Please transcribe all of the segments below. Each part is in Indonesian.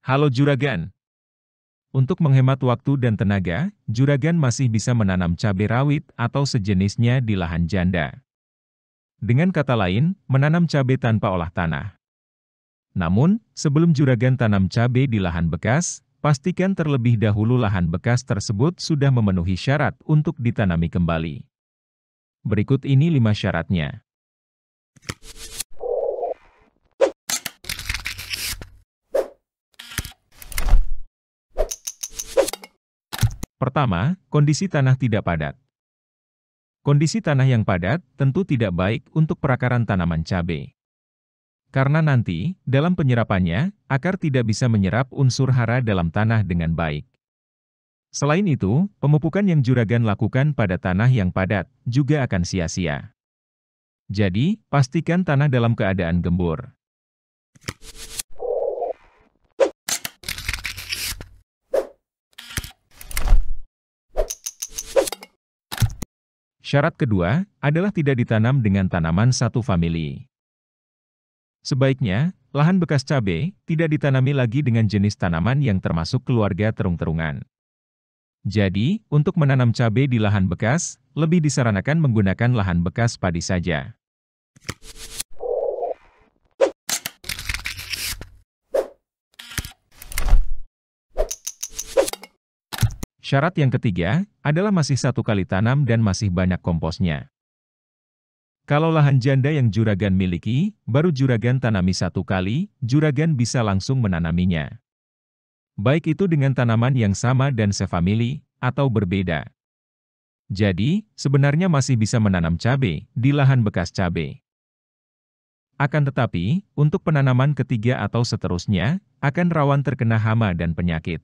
Halo Juragan. Untuk menghemat waktu dan tenaga, Juragan masih bisa menanam cabai rawit atau sejenisnya di lahan janda. Dengan kata lain, menanam cabai tanpa olah tanah. Namun, sebelum Juragan tanam cabai di lahan bekas, pastikan terlebih dahulu lahan bekas tersebut sudah memenuhi syarat untuk ditanami kembali. Berikut ini lima syaratnya. Pertama, kondisi tanah tidak padat. Kondisi tanah yang padat tentu tidak baik untuk perakaran tanaman cabai. Karena nanti, dalam penyerapannya, akar tidak bisa menyerap unsur hara dalam tanah dengan baik. Selain itu, pemupukan yang juragan lakukan pada tanah yang padat juga akan sia-sia. Jadi, pastikan tanah dalam keadaan gembur. Syarat kedua adalah tidak ditanam dengan tanaman satu famili. Sebaiknya, lahan bekas cabai tidak ditanami lagi dengan jenis tanaman yang termasuk keluarga terung-terungan. Jadi, untuk menanam cabai di lahan bekas, lebih disarankan menggunakan lahan bekas padi saja. Syarat yang ketiga adalah masih satu kali tanam dan masih banyak komposnya. Kalau lahan janda yang juragan miliki, baru juragan tanami satu kali, juragan bisa langsung menanaminya. Baik itu dengan tanaman yang sama dan sefamili, atau berbeda. Jadi, sebenarnya masih bisa menanam cabai di lahan bekas cabai. Akan tetapi, untuk penanaman ketiga atau seterusnya, akan rawan terkena hama dan penyakit.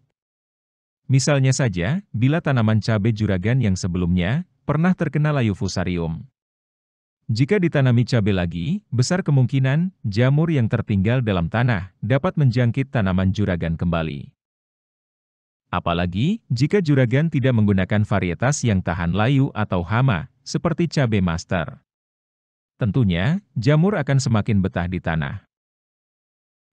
Misalnya saja, bila tanaman cabai juragan yang sebelumnya pernah terkena layu fusarium. Jika ditanami cabai lagi, besar kemungkinan jamur yang tertinggal dalam tanah dapat menjangkit tanaman juragan kembali. Apalagi jika juragan tidak menggunakan varietas yang tahan layu atau hama, seperti cabai master. Tentunya, jamur akan semakin betah di tanah.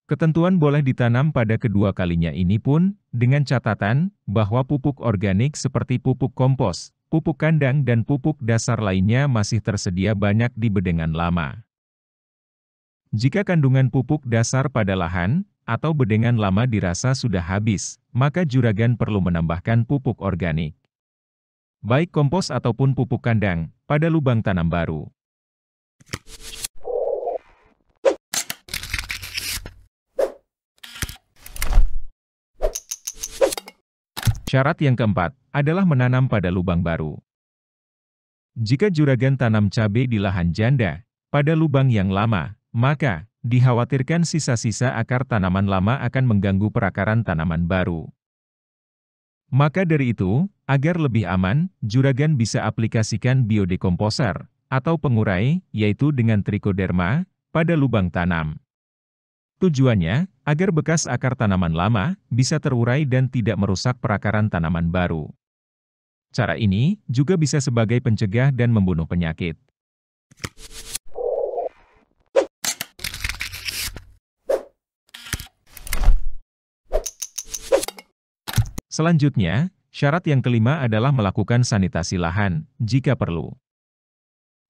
Ketentuan boleh ditanam pada kedua kalinya ini pun, dengan catatan, bahwa pupuk organik seperti pupuk kompos, pupuk kandang dan pupuk dasar lainnya masih tersedia banyak di bedengan lama. Jika kandungan pupuk dasar pada lahan, atau bedengan lama dirasa sudah habis, maka juragan perlu menambahkan pupuk organik. Baik kompos ataupun pupuk kandang, pada lubang tanam baru. Syarat yang keempat adalah menanam pada lubang baru. Jika juragan tanam cabai di lahan janda, pada lubang yang lama, maka dikhawatirkan sisa-sisa akar tanaman lama akan mengganggu perakaran tanaman baru. Maka dari itu, agar lebih aman, juragan bisa aplikasikan biodekomposer atau pengurai, yaitu dengan trikoderma, pada lubang tanam. Tujuannya agar bekas akar tanaman lama bisa terurai dan tidak merusak perakaran tanaman baru. Cara ini juga bisa sebagai pencegah dan membunuh penyakit. Selanjutnya, syarat yang kelima adalah melakukan sanitasi lahan, jika perlu.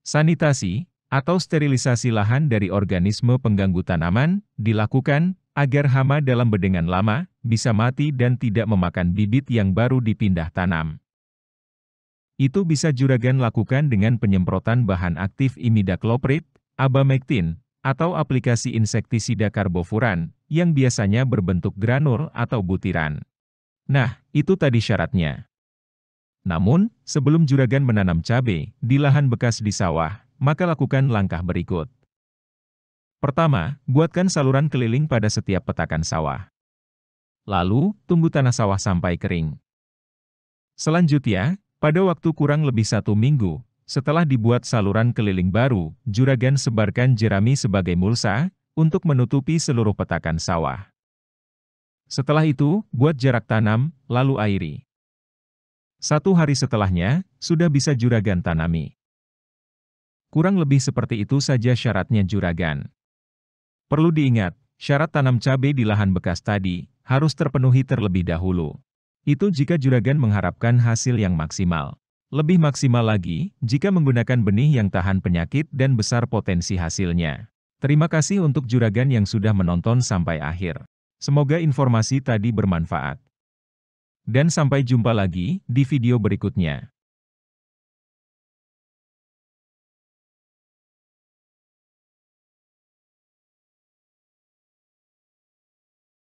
Sanitasi atau sterilisasi lahan dari organisme pengganggu tanaman dilakukan agar hama dalam bedengan lama bisa mati dan tidak memakan bibit yang baru dipindah tanam. Itu bisa juragan lakukan dengan penyemprotan bahan aktif imidacloprid, abamectin, atau aplikasi insektisida karbofuran, yang biasanya berbentuk granul atau butiran. Nah, itu tadi syaratnya. Namun, sebelum juragan menanam cabai di lahan bekas di sawah, maka lakukan langkah berikut. Pertama, buatkan saluran keliling pada setiap petakan sawah. Lalu, tunggu tanah sawah sampai kering. Selanjutnya, pada waktu kurang lebih satu minggu, setelah dibuat saluran keliling baru, juragan sebarkan jerami sebagai mulsa, untuk menutupi seluruh petakan sawah. Setelah itu, buat jarak tanam, lalu airi. Satu hari setelahnya, sudah bisa juragan tanami. Kurang lebih seperti itu saja syaratnya juragan. Perlu diingat, syarat tanam cabai di lahan bekas tadi harus terpenuhi terlebih dahulu. Itu jika juragan mengharapkan hasil yang maksimal. Lebih maksimal lagi, jika menggunakan benih yang tahan penyakit dan besar potensi hasilnya. Terima kasih untuk juragan yang sudah menonton sampai akhir. Semoga informasi tadi bermanfaat. Dan sampai jumpa lagi di video berikutnya.